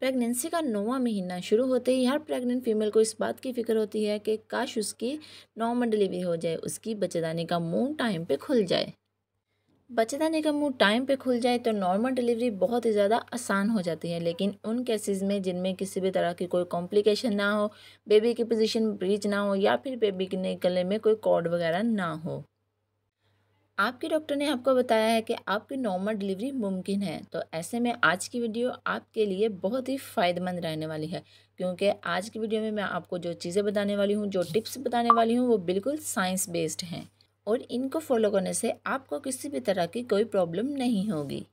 pregnancy का नौवा महीना शुरू होते ही हर प्रेग्नेंट फीमेल को इस बात की फिक्र होती है कि काश उसकी नॉर्मल डिलीवरी हो जाए उसकी बचेदानी का मुंह टाइम पे खुल जाए बच्चेदानी का मुंह टाइम पे खुल जाए तो नॉर्मल डिलीवरी बहुत ही ज़्यादा आसान हो जाती है लेकिन उन केसेस में जिनमें किसी भी तरह की कोई कॉम्प्लिकेशन ना हो बेबी की पोजीशन ब्रीच ना हो या फिर बेबी के गले में कोई कॉर्ड वगैरह ना हो आपके डॉक्टर ने आपको बताया है कि आपकी नॉर्मल डिलीवरी मुमकिन है तो ऐसे में आज की वीडियो आपके लिए बहुत ही फ़ायदेमंद रहने वाली है क्योंकि आज की वीडियो में मैं आपको जो चीज़ें बताने वाली हूँ जो टिप्स बताने वाली हूँ वो बिल्कुल साइंस बेस्ड हैं और इनको फॉलो करने से आपको किसी भी तरह की कोई प्रॉब्लम नहीं होगी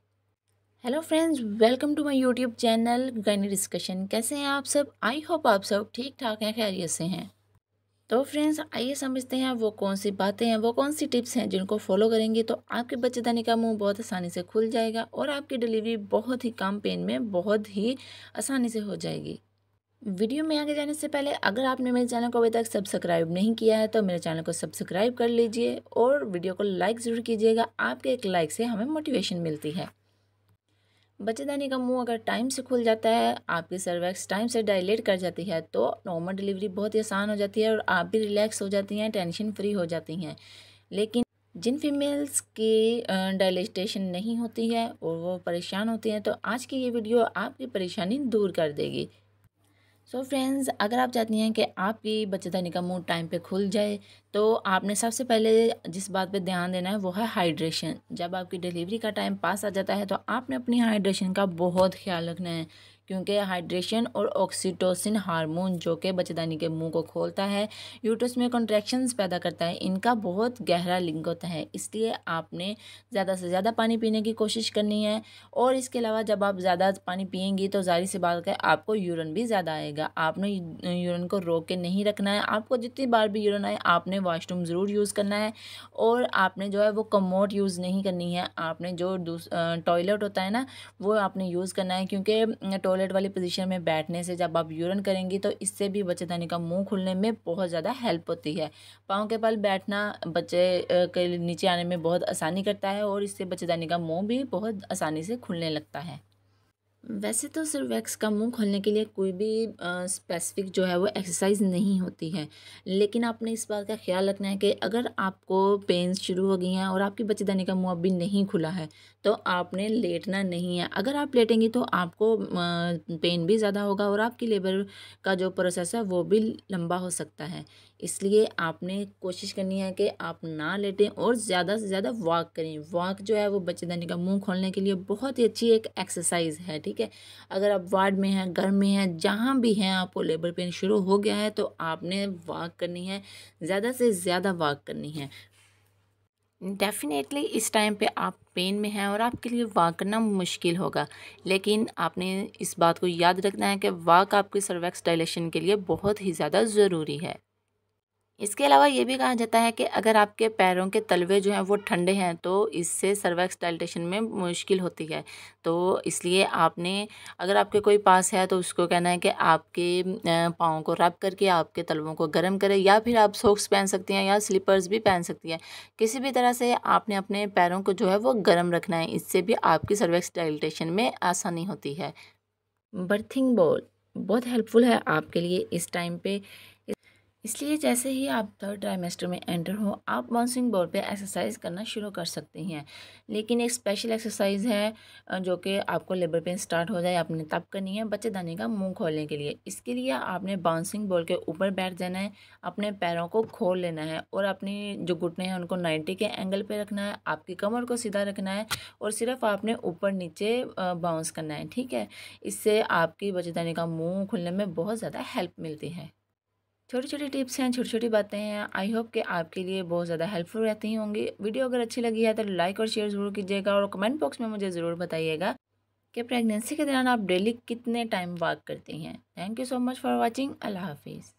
hello friends welcome to my YouTube channel gynae discussion कैसे हैं आप सब आई होप आप सब ठीक ठाक हैं खैरियत से हैं तो फ्रेंड्स आइए समझते हैं वो कौन सी बातें हैं वो कौन सी टिप्स हैं जिनको फॉलो करेंगे तो आपके बच्चेदानी का मुंह बहुत आसानी से खुल जाएगा और आपकी डिलीवरी बहुत ही कम पेन में बहुत ही आसानी से हो जाएगी वीडियो में आगे जाने से पहले अगर आपने मेरे चैनल को अभी तक सब्सक्राइब नहीं किया है तो मेरे चैनल को सब्सक्राइब कर लीजिए और वीडियो को लाइक ज़रूर कीजिएगा आपके एक लाइक से हमें मोटिवेशन मिलती है बच्चेदानी का मुंह अगर टाइम से खुल जाता है आपकी सर्वेक्स टाइम से डायलेट कर जाती है तो नॉर्मल डिलीवरी बहुत ही आसान हो जाती है और आप भी रिलैक्स हो जाती हैं टेंशन फ्री हो जाती हैं लेकिन जिन फीमेल्स की डायलिस्टेशन नहीं होती है और वो परेशान होती हैं तो आज की ये वीडियो आपकी परेशानी दूर कर देगी सो so फ्रेंड्स अगर आप चाहती हैं कि आपकी बचत का मूड टाइम पे खुल जाए तो आपने सबसे पहले जिस बात पे ध्यान देना है वो है हाइड्रेशन जब आपकी डिलीवरी का टाइम पास आ जाता है तो आपने अपनी हाइड्रेशन का बहुत ख्याल रखना है क्योंकि हाइड्रेशन और ऑक्सीटोसिन हार्मोन जो कि बच्चेदानी के मुंह को खोलता है यूट्रस में कॉन्ट्रैक्शंस पैदा करता है इनका बहुत गहरा लिंक होता है इसलिए आपने ज़्यादा से ज़्यादा पानी पीने की कोशिश करनी है और इसके अलावा जब आप ज़्यादा पानी पियेंगी तो जारी सी बात करें आपको यूरन भी ज़्यादा आएगा आपने यूरन को रोक के नहीं रखना है आपको जितनी बार भी यूरन आए आपने वाशरूम ज़रूर यूज़ करना है और आपने जो है वो कमोट यूज़ नहीं करनी है आपने जो टॉयलेट होता है ना वो आपने यूज़ करना है क्योंकि टॉयलेट वाली पोजीशन में बैठने से जब आप यूरन करेंगी तो इससे भी बच्चेदानी का मुंह खुलने में बहुत ज़्यादा हेल्प होती है पाँव के पल बैठना बच्चे के नीचे आने में बहुत आसानी करता है और इससे बच्चेदानी का मुँह भी बहुत आसानी से खुलने लगता है वैसे तो सिर्फ वैक्स का मुंह खोलने के लिए कोई भी स्पेसिफिक जो है वो एक्सरसाइज नहीं होती है लेकिन आपने इस बात का ख्याल रखना है कि अगर आपको पेन्स शुरू हो गई हैं और आपकी बच्चेदानी का मुंह अभी नहीं खुला है तो आपने लेटना नहीं है अगर आप लेटेंगी तो आपको पेन भी ज़्यादा होगा और आपकी लेबर का जो प्रोसेस है वो भी लंबा हो सकता है इसलिए आपने कोशिश करनी है कि आप ना लेटें और ज़्यादा से ज़्यादा वॉक करें वॉक जो है वो बच्चेदानी का मुंह खोलने के लिए बहुत ही अच्छी एक एक्सरसाइज है ठीक है अगर आप वार्ड में हैं घर में हैं जहाँ भी हैं आपको लेबर पेन शुरू हो गया है तो आपने वॉक करनी है ज़्यादा से ज़्यादा वॉक करनी है डेफिनेटली इस टाइम पे आप पेन में हैं और आपके लिए वाक करना मुश्किल होगा लेकिन आपने इस बात को याद रखना है कि वाक आपके सर्वेक्स डायलेशन के लिए बहुत ही ज़्यादा ज़रूरी है इसके अलावा ये भी कहा जाता है कि अगर आपके पैरों के तलवे जो हैं वो ठंडे हैं तो इससे सर्वेक्स डाइलेशन में मुश्किल होती है तो इसलिए आपने अगर आपके कोई पास है तो उसको कहना है कि आपके पाँव को रब करके आपके तलवों को गर्म करें या फिर आप सॉक्स पहन सकती हैं या स्लीपर्स भी पहन सकती हैं किसी भी तरह से आपने अपने पैरों को जो है वो गर्म रखना है इससे भी आपकी सर्वेक्स डाइलेशन में आसानी होती है बर्थिंग बॉल बहुत हेल्पफुल है आपके लिए इस टाइम पे इसलिए जैसे ही आप थर्ड ट्राइमेस्टर में एंटर हो आप बाउंसिंग बॉल पे एक्सरसाइज करना शुरू कर सकते हैं लेकिन एक स्पेशल एक्सरसाइज है जो कि आपको लेबर पेन स्टार्ट हो जाए आपने तब करनी है बच्चे दाने का मुंह खोलने के लिए इसके लिए आपने बाउंसिंग बॉल के ऊपर बैठ जाना है अपने पैरों को खोल लेना है और अपनी जो घुटने हैं उनको नाइन्टी के एंगल पर रखना है आपकी कमर को सीधा रखना है और सिर्फ आपने ऊपर नीचे बाउंस करना है ठीक है इससे आपकी बच्चे दाने का मुँह खुलने में बहुत ज़्यादा हेल्प मिलती है छोटी छोटी टिप्स हैं छोटी छोटी बातें हैं आई होप कि आपके लिए बहुत ज़्यादा हेल्पफुल रहती होंगी वीडियो अगर अच्छी लगी है तो लाइक और शेयर ज़रूर कीजिएगा और कमेंट बॉक्स में मुझे ज़रूर बताइएगा कि प्रेगनेंसी के दौरान आप डेली कितने टाइम वॉक करती हैं thank you so much for watching अल्लाह हाफिज़